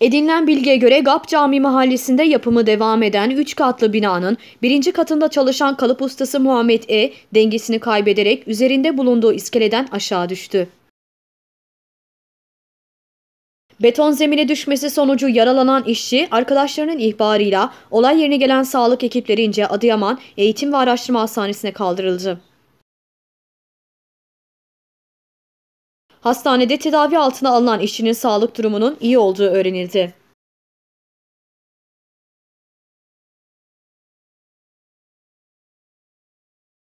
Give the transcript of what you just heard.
Edinilen bilgiye göre GAP Camii mahallesinde yapımı devam eden 3 katlı binanın birinci katında çalışan kalıp ustası Muhammed E. dengesini kaybederek üzerinde bulunduğu iskeleden aşağı düştü. Beton zemine düşmesi sonucu yaralanan işçi arkadaşlarının ihbarıyla olay yerine gelen sağlık ekiplerince Adıyaman Eğitim ve Araştırma Hastanesi'ne kaldırıldı. Hastanede tedavi altına alınan işçinin sağlık durumunun iyi olduğu öğrenildi.